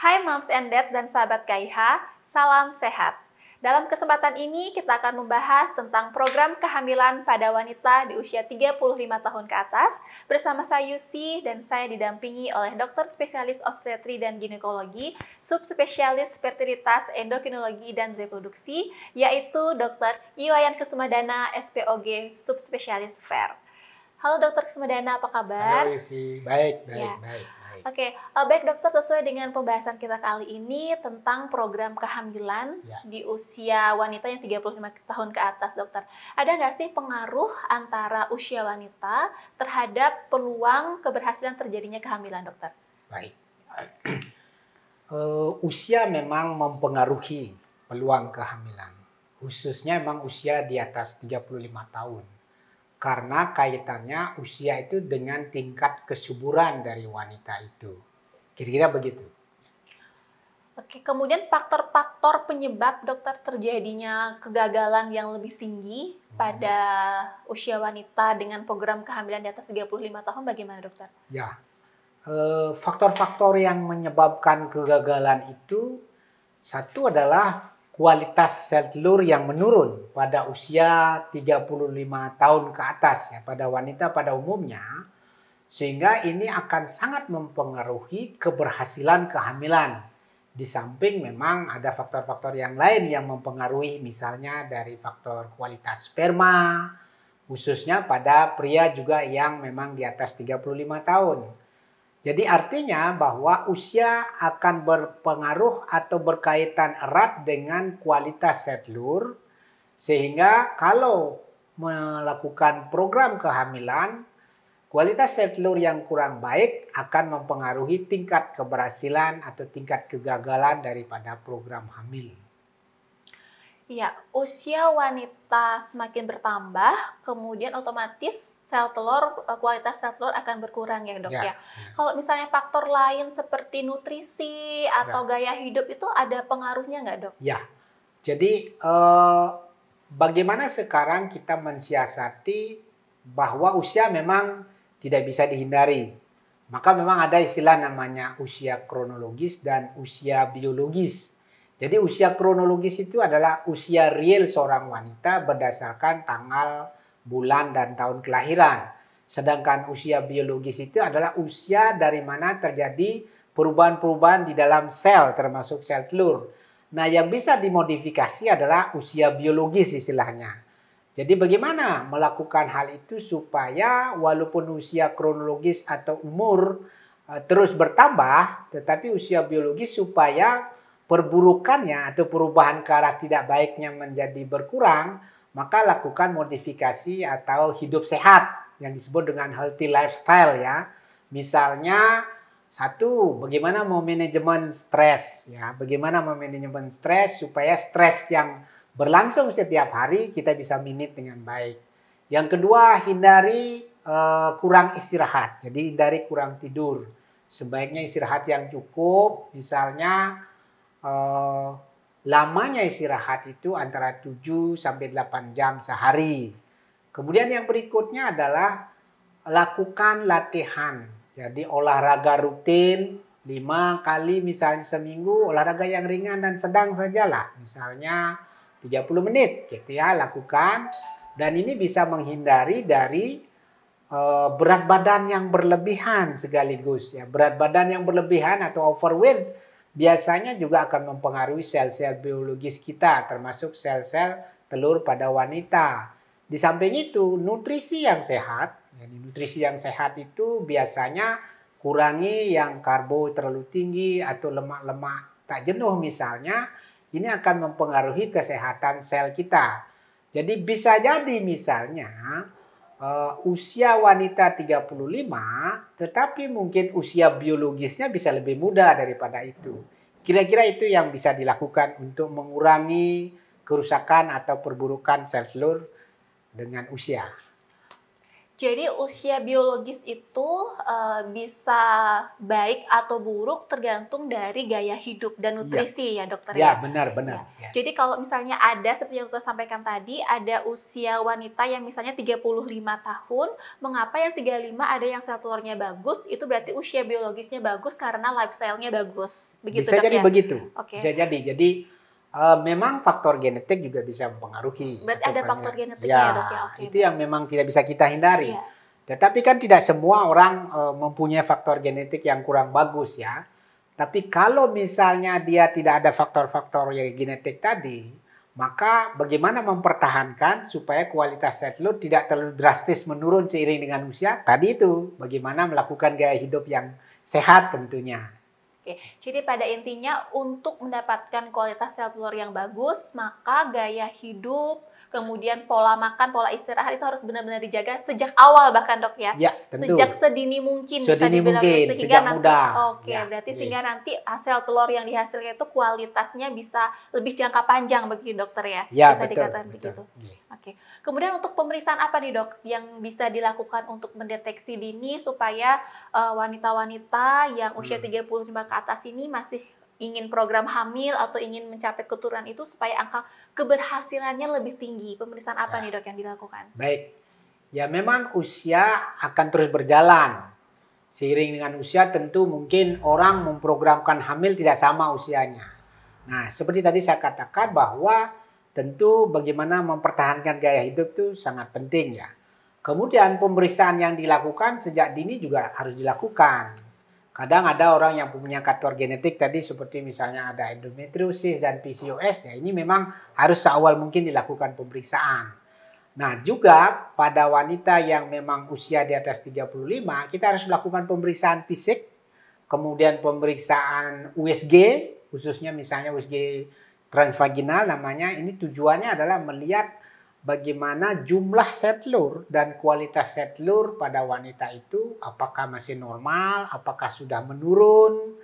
Hai moms and dad dan sahabat KIH, salam sehat. Dalam kesempatan ini kita akan membahas tentang program kehamilan pada wanita di usia 35 tahun ke atas bersama saya Yusi dan saya didampingi oleh dokter spesialis obstetri dan ginekologi, subspesialis fertilitas, endokrinologi dan reproduksi yaitu dokter Iwayan Kesumadana, SPOG subspesialis Fer. Halo dokter Kesumadana apa kabar? Halo Yusi, baik, baik, ya. baik. Oke, okay. Eh, baik dokter sesuai dengan pembahasan kita kali ini tentang program kehamilan ya. di usia wanita yang 35 tahun ke atas dokter. Ada nggak sih pengaruh antara usia wanita terhadap peluang keberhasilan terjadinya kehamilan dokter? Baik. Uh, usia memang mempengaruhi peluang kehamilan. Khususnya memang usia di atas 35 tahun karena kaitannya usia itu dengan tingkat kesuburan dari wanita itu. Kira-kira begitu. Oke, kemudian faktor-faktor penyebab dokter terjadinya kegagalan yang lebih tinggi hmm. pada usia wanita dengan program kehamilan di atas 35 tahun bagaimana dokter? Ya, eh, faktor-faktor yang menyebabkan kegagalan itu satu adalah kualitas sel telur yang menurun pada usia 35 tahun ke atas ya pada wanita pada umumnya sehingga ini akan sangat mempengaruhi keberhasilan kehamilan di samping memang ada faktor-faktor yang lain yang mempengaruhi misalnya dari faktor kualitas sperma khususnya pada pria juga yang memang di atas 35 tahun jadi artinya bahwa usia akan berpengaruh atau berkaitan erat dengan kualitas sel sehingga kalau melakukan program kehamilan kualitas sel yang kurang baik akan mempengaruhi tingkat keberhasilan atau tingkat kegagalan daripada program hamil. Ya usia wanita semakin bertambah, kemudian otomatis sel telur eh, kualitas sel telur akan berkurang ya dok ya. ya? Hmm. Kalau misalnya faktor lain seperti nutrisi atau ya. gaya hidup itu ada pengaruhnya nggak dok? Ya, jadi eh, bagaimana sekarang kita mensiasati bahwa usia memang tidak bisa dihindari. Maka memang ada istilah namanya usia kronologis dan usia biologis. Jadi usia kronologis itu adalah usia real seorang wanita berdasarkan tanggal, bulan, dan tahun kelahiran. Sedangkan usia biologis itu adalah usia dari mana terjadi perubahan-perubahan di dalam sel termasuk sel telur. Nah yang bisa dimodifikasi adalah usia biologis istilahnya. Jadi bagaimana melakukan hal itu supaya walaupun usia kronologis atau umur eh, terus bertambah tetapi usia biologis supaya perburukannya atau perubahan ke arah tidak baiknya menjadi berkurang, maka lakukan modifikasi atau hidup sehat yang disebut dengan healthy lifestyle ya. Misalnya satu, bagaimana mau manajemen stres ya, bagaimana mau manajemen stres supaya stres yang berlangsung setiap hari kita bisa minit dengan baik. Yang kedua, hindari uh, kurang istirahat. Jadi hindari kurang tidur. Sebaiknya istirahat yang cukup, misalnya uh, lamanya istirahat itu antara 7 sampai 8 jam sehari. Kemudian yang berikutnya adalah lakukan latihan. Jadi olahraga rutin 5 kali misalnya seminggu olahraga yang ringan dan sedang sajalah. Misalnya 30 menit gitu ya lakukan dan ini bisa menghindari dari eh, berat badan yang berlebihan sekaligus ya berat badan yang berlebihan atau overweight biasanya juga akan mempengaruhi sel-sel biologis kita, termasuk sel-sel telur pada wanita. Di samping itu, nutrisi yang sehat, jadi ya, nutrisi yang sehat itu biasanya kurangi yang karbo terlalu tinggi atau lemak-lemak tak jenuh misalnya, ini akan mempengaruhi kesehatan sel kita. Jadi bisa jadi misalnya uh, usia wanita 35, tetapi mungkin usia biologisnya bisa lebih muda daripada itu. Kira-kira itu yang bisa dilakukan untuk mengurangi kerusakan atau perburukan sel telur dengan usia. Jadi usia biologis itu uh, bisa baik atau buruk tergantung dari gaya hidup dan iya. nutrisi ya, ya dokter ya. Ya benar benar. Iya. Ya. Jadi kalau misalnya ada seperti yang dokter sampaikan tadi ada usia wanita yang misalnya 35 tahun, mengapa yang 35 ada yang sel telurnya bagus? Itu berarti usia biologisnya bagus karena lifestyle-nya bagus. Begitu, bisa dok, jadi ya? begitu. Okay. Bisa jadi. Jadi Uh, memang faktor genetik juga bisa mempengaruhi. Berarti ada faktor genetiknya ya, ya Okay. Ya. Itu yang memang tidak bisa kita hindari. Ya. Tetapi kan tidak semua orang uh, mempunyai faktor genetik yang kurang bagus ya. Tapi kalau misalnya dia tidak ada faktor-faktor yang genetik tadi, maka bagaimana mempertahankan supaya kualitas sel telur tidak terlalu drastis menurun seiring dengan usia? Tadi itu bagaimana melakukan gaya hidup yang sehat tentunya. Oke, jadi pada intinya untuk mendapatkan kualitas sel telur yang bagus, maka gaya hidup, kemudian pola makan, pola istirahat itu harus benar-benar dijaga sejak awal bahkan dok ya. ya tentu. Sejak sedini mungkin sedini bisa mungkin, sehingga sejak nanti muda. Oke, ya, berarti ya. sehingga nanti hasil telur yang dihasilkan itu kualitasnya bisa lebih jangka panjang begitu dokter ya. ya bisa betul, dikatakan betul. begitu. Ya. Oke. Kemudian untuk pemeriksaan apa nih dok yang bisa dilakukan untuk mendeteksi dini supaya eh, wanita-wanita uh, yang usia hmm. 35 ke atas ini masih ingin program hamil atau ingin mencapai keturunan itu supaya angka keberhasilannya lebih tinggi. Pemeriksaan apa ya. nih dok yang dilakukan? Baik, ya memang usia akan terus berjalan. Seiring dengan usia tentu mungkin orang memprogramkan hamil tidak sama usianya. Nah seperti tadi saya katakan bahwa tentu bagaimana mempertahankan gaya hidup itu sangat penting ya. Kemudian pemeriksaan yang dilakukan sejak dini juga harus dilakukan Kadang ada orang yang punya faktor genetik tadi seperti misalnya ada endometriosis dan PCOS ya ini memang harus seawal mungkin dilakukan pemeriksaan. Nah juga pada wanita yang memang usia di atas 35 kita harus melakukan pemeriksaan fisik, kemudian pemeriksaan USG khususnya misalnya USG transvaginal namanya ini tujuannya adalah melihat bagaimana jumlah setlur dan kualitas setlur pada wanita itu apakah masih normal, apakah sudah menurun.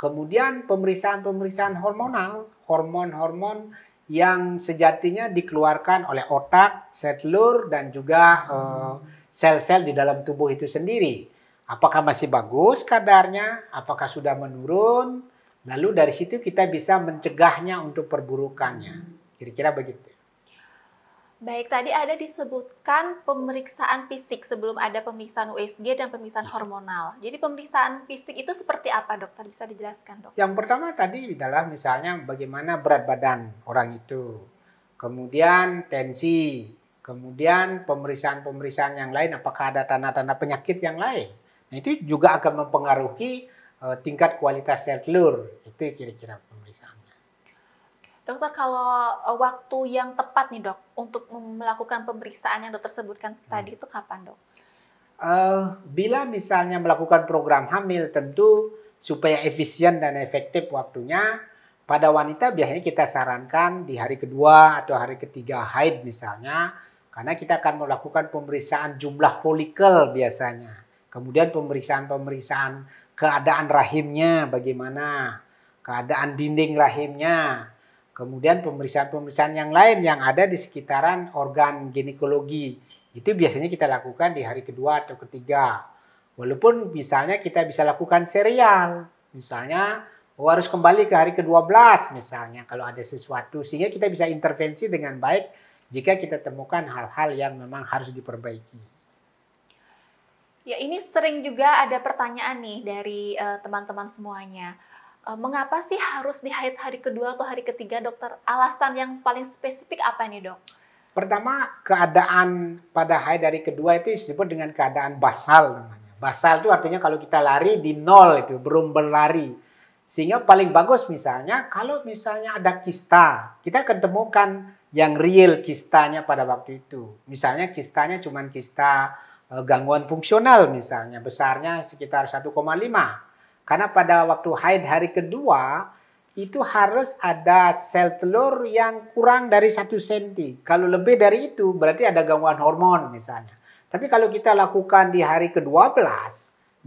Kemudian pemeriksaan-pemeriksaan hormonal, hormon-hormon yang sejatinya dikeluarkan oleh otak, setlur, dan juga eh, sel-sel hmm. uh, di dalam tubuh itu sendiri. Apakah masih bagus kadarnya? Apakah sudah menurun? Lalu dari situ kita bisa mencegahnya untuk perburukannya. Kira-kira begitu. Baik, tadi ada disebutkan pemeriksaan fisik sebelum ada pemeriksaan USG dan pemeriksaan iya. hormonal. Jadi pemeriksaan fisik itu seperti apa dokter? Bisa dijelaskan dok? Yang pertama tadi adalah misalnya bagaimana berat badan orang itu. Kemudian tensi, kemudian pemeriksaan-pemeriksaan yang lain apakah ada tanda-tanda penyakit yang lain. Nah, itu juga akan mempengaruhi eh, tingkat kualitas sel telur. Itu kira-kira. Dokter, kalau eh, waktu yang tepat nih dok untuk melakukan pemeriksaan yang dokter sebutkan hmm. tadi itu kapan dok? Uh, bila misalnya melakukan program hamil tentu supaya efisien dan efektif waktunya pada wanita biasanya kita sarankan di hari kedua atau hari ketiga haid misalnya karena kita akan melakukan pemeriksaan jumlah folikel biasanya kemudian pemeriksaan-pemeriksaan keadaan rahimnya bagaimana keadaan dinding rahimnya Kemudian pemeriksaan-pemeriksaan yang lain yang ada di sekitaran organ ginekologi. Itu biasanya kita lakukan di hari kedua atau ketiga. Walaupun misalnya kita bisa lakukan serial. Misalnya oh harus kembali ke hari ke-12 misalnya kalau ada sesuatu. Sehingga kita bisa intervensi dengan baik jika kita temukan hal-hal yang memang harus diperbaiki. Ya ini sering juga ada pertanyaan nih dari eh, teman-teman uh, teman -teman semuanya Eh, mengapa sih harus di haid hari kedua atau hari ketiga dokter? Alasan yang paling spesifik apa ini, dok? Pertama, keadaan pada haid dari kedua itu disebut dengan keadaan basal namanya. Basal itu artinya kalau kita lari di nol itu, belum berlari. Sehingga paling bagus misalnya kalau misalnya ada kista, kita ketemukan yang real kistanya pada waktu itu. Misalnya kistanya cuma kista eh, gangguan fungsional misalnya, besarnya sekitar lima. Karena pada waktu haid hari kedua itu harus ada sel telur yang kurang dari satu senti. Kalau lebih dari itu berarti ada gangguan hormon misalnya. Tapi kalau kita lakukan di hari ke-12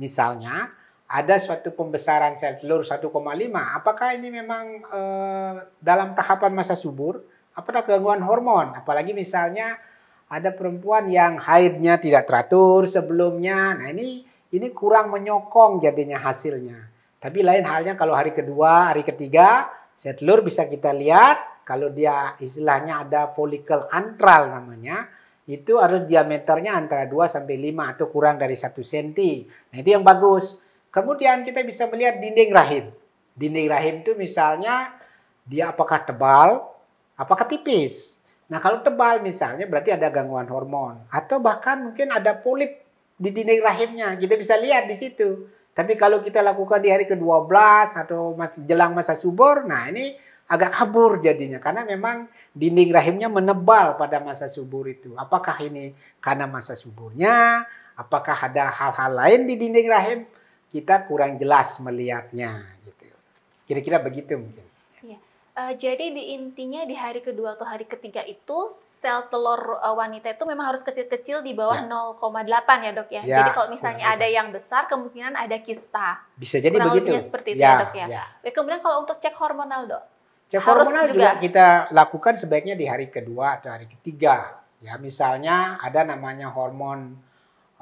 misalnya ada suatu pembesaran sel telur 1,5. Apakah ini memang e, dalam tahapan masa subur? Apakah gangguan hormon? Apalagi misalnya ada perempuan yang haidnya tidak teratur sebelumnya. Nah ini ini kurang menyokong jadinya hasilnya. Tapi lain halnya kalau hari kedua, hari ketiga, sel telur bisa kita lihat kalau dia istilahnya ada folikel antral namanya, itu harus diameternya antara 2 sampai 5 atau kurang dari 1 cm. Nah, itu yang bagus. Kemudian kita bisa melihat dinding rahim. Dinding rahim itu misalnya dia apakah tebal, apakah tipis. Nah, kalau tebal misalnya berarti ada gangguan hormon atau bahkan mungkin ada polip di dinding rahimnya. Kita bisa lihat di situ. Tapi kalau kita lakukan di hari ke-12 atau masih jelang masa subur, nah ini agak kabur jadinya karena memang dinding rahimnya menebal pada masa subur itu. Apakah ini karena masa suburnya? Apakah ada hal-hal lain di dinding rahim? Kita kurang jelas melihatnya gitu. Kira-kira begitu mungkin. Uh, jadi di intinya di hari kedua atau hari ketiga itu sel telur eh, wanita itu memang harus kecil-kecil di bawah ya. 0,8 ya dok ya. ya Jadi kalau misalnya ada yang besar kemungkinan ada kista. Bisa jadi kurang begitu. seperti itu ya, ya dok ya. ya. Kemudian kalau untuk cek hormonal dok. Cek harus hormonal juga. kita lakukan sebaiknya di hari kedua atau hari ketiga. Ya misalnya ada namanya hormon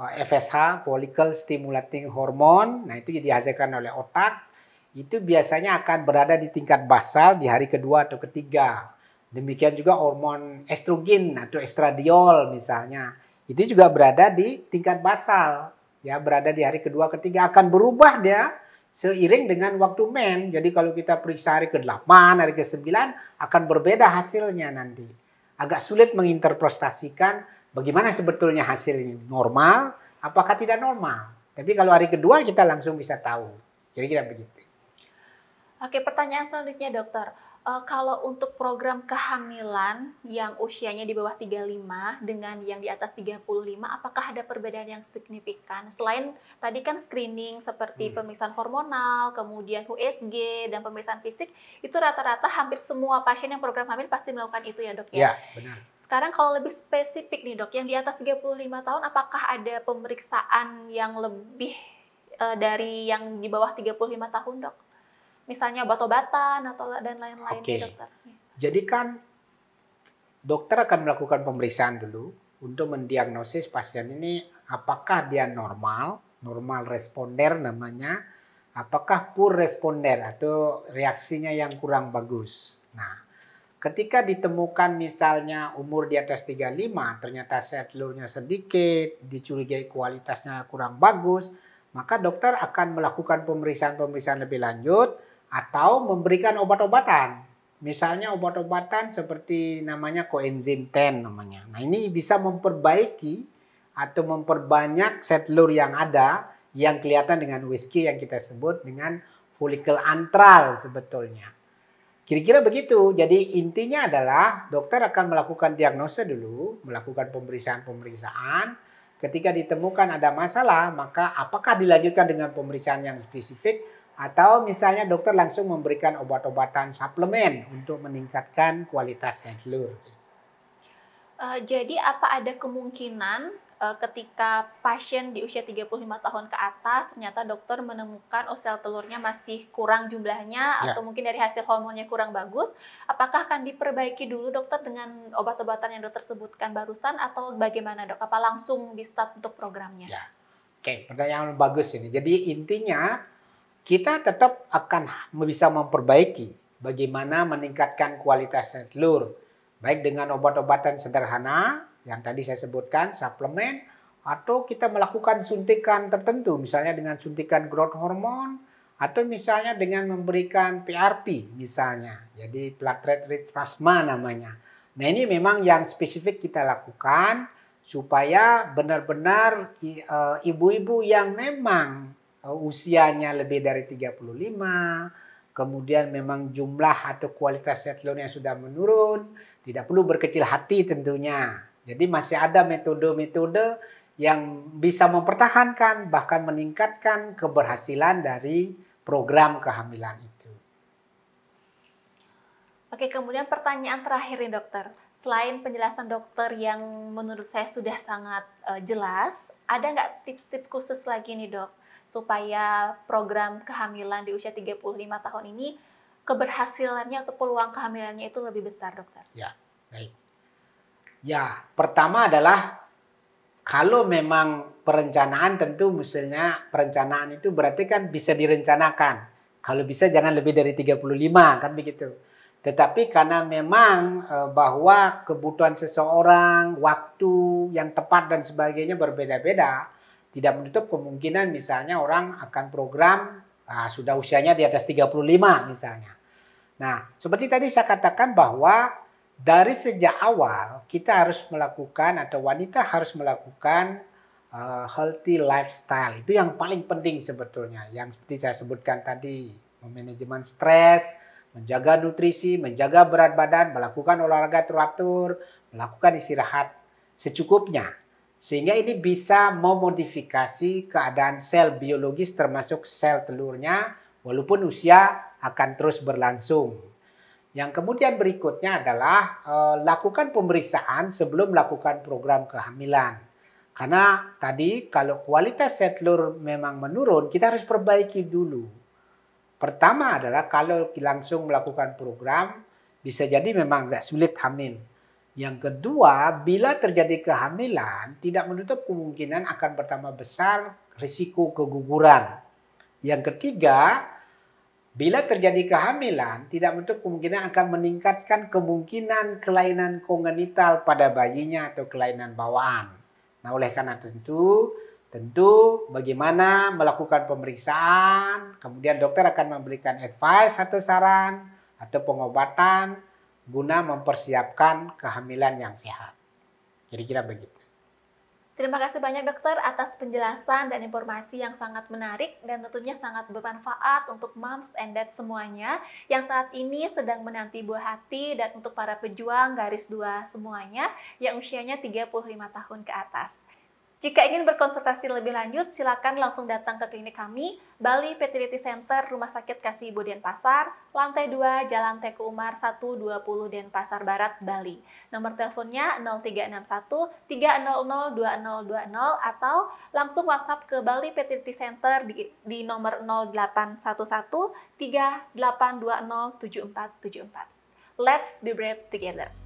FSH, eh, follicle stimulating hormone. Nah itu dihasilkan oleh otak. Itu biasanya akan berada di tingkat basal di hari kedua atau ketiga. Demikian juga hormon estrogen atau estradiol misalnya. Itu juga berada di tingkat basal. Ya, berada di hari kedua, ketiga akan berubah dia seiring dengan waktu men. Jadi kalau kita periksa hari ke-8, hari ke-9 akan berbeda hasilnya nanti. Agak sulit menginterpretasikan bagaimana sebetulnya hasilnya normal apakah tidak normal. Tapi kalau hari kedua kita langsung bisa tahu. Jadi kita begitu. Oke, pertanyaan selanjutnya dokter uh, kalau untuk program kehamilan yang usianya di bawah 35 dengan yang di atas 35 apakah ada perbedaan yang signifikan selain tadi kan screening seperti hmm. pemeriksaan hormonal kemudian USG dan pemeriksaan fisik itu rata-rata hampir semua pasien yang program hamil pasti melakukan itu ya dok ya, Iya benar. Sekarang kalau lebih spesifik nih dok, yang di atas 35 tahun apakah ada pemeriksaan yang lebih uh, dari yang di bawah 35 tahun dok? misalnya batobatan atau dan lain-lain okay. dokter. Jadi kan dokter akan melakukan pemeriksaan dulu untuk mendiagnosis pasien ini apakah dia normal, normal responder namanya, apakah poor responder atau reaksinya yang kurang bagus. Nah, ketika ditemukan misalnya umur di atas 35, ternyata sel telurnya sedikit, dicurigai kualitasnya kurang bagus, maka dokter akan melakukan pemeriksaan-pemeriksaan lebih lanjut atau memberikan obat-obatan. Misalnya obat-obatan seperti namanya koenzim 10 namanya. Nah ini bisa memperbaiki atau memperbanyak sel telur yang ada yang kelihatan dengan whisky yang kita sebut dengan folikel antral sebetulnya. Kira-kira begitu. Jadi intinya adalah dokter akan melakukan diagnosa dulu, melakukan pemeriksaan-pemeriksaan. Ketika ditemukan ada masalah, maka apakah dilanjutkan dengan pemeriksaan yang spesifik atau misalnya dokter langsung memberikan obat-obatan suplemen untuk meningkatkan kualitas sel telur. Uh, jadi apa ada kemungkinan uh, ketika pasien di usia 35 tahun ke atas ternyata dokter menemukan oh sel telurnya masih kurang jumlahnya ya. atau mungkin dari hasil hormonnya kurang bagus, apakah akan diperbaiki dulu dokter dengan obat-obatan yang dokter sebutkan barusan atau bagaimana dok? Apa langsung di start untuk programnya? Ya. Oke, pertanyaan bagus ini. Jadi intinya kita tetap akan bisa memperbaiki bagaimana meningkatkan kualitas telur baik dengan obat-obatan sederhana yang tadi saya sebutkan suplemen atau kita melakukan suntikan tertentu misalnya dengan suntikan growth hormone atau misalnya dengan memberikan PRP misalnya jadi platelet rich plasma namanya nah ini memang yang spesifik kita lakukan supaya benar-benar eh, ibu-ibu yang memang Eh, usianya lebih dari 35, kemudian memang jumlah atau kualitas triathlon yang sudah menurun, tidak perlu berkecil hati tentunya. Jadi masih ada metode-metode yang bisa mempertahankan bahkan meningkatkan keberhasilan dari program kehamilan itu. Oke, kemudian pertanyaan terakhir nih dokter. Selain penjelasan dokter yang menurut saya sudah sangat uh, jelas, ada nggak tips-tips khusus lagi nih dok supaya program kehamilan di usia 35 tahun ini keberhasilannya atau peluang kehamilannya itu lebih besar, dokter? Ya, baik. Ya, pertama adalah kalau memang perencanaan tentu misalnya perencanaan itu berarti kan bisa direncanakan. Kalau bisa jangan lebih dari 35 kan begitu. Tetapi karena memang e, bahwa kebutuhan seseorang, waktu yang tepat dan sebagainya berbeda-beda, tidak menutup kemungkinan misalnya orang akan program nah, sudah usianya di atas 35 misalnya. Nah, seperti tadi saya katakan bahwa dari sejak awal kita harus melakukan atau wanita harus melakukan uh, healthy lifestyle. Itu yang paling penting sebetulnya. Yang seperti saya sebutkan tadi, manajemen stres, menjaga nutrisi, menjaga berat badan, melakukan olahraga teratur, melakukan istirahat secukupnya. Sehingga ini bisa memodifikasi keadaan sel biologis termasuk sel telurnya walaupun usia akan terus berlangsung. Yang kemudian berikutnya adalah e, lakukan pemeriksaan sebelum melakukan program kehamilan. Karena tadi kalau kualitas sel telur memang menurun, kita harus perbaiki dulu. Pertama adalah kalau langsung melakukan program, bisa jadi memang agak sulit hamil. Yang kedua, bila terjadi kehamilan, tidak menutup kemungkinan akan bertambah besar risiko keguguran. Yang ketiga, bila terjadi kehamilan, tidak menutup kemungkinan akan meningkatkan kemungkinan kelainan kongenital pada bayinya atau kelainan bawaan. Nah, oleh karena tentu, tentu bagaimana melakukan pemeriksaan, kemudian dokter akan memberikan advice atau saran atau pengobatan guna mempersiapkan kehamilan yang sehat. Jadi kita begitu. Terima kasih banyak dokter atas penjelasan dan informasi yang sangat menarik dan tentunya sangat bermanfaat untuk moms and dad semuanya yang saat ini sedang menanti buah hati dan untuk para pejuang garis dua semuanya yang usianya 35 tahun ke atas. Jika ingin berkonsultasi lebih lanjut, silakan langsung datang ke klinik kami, Bali Fertility Center Rumah Sakit Kasih Ibu Denpasar, lantai 2, Jalan Teku Umar 120 Denpasar Barat, Bali. Nomor teleponnya 0361 300 2020 atau langsung WhatsApp ke Bali Fertility Center di, di nomor 0811 3820 7474. Let's be brave together.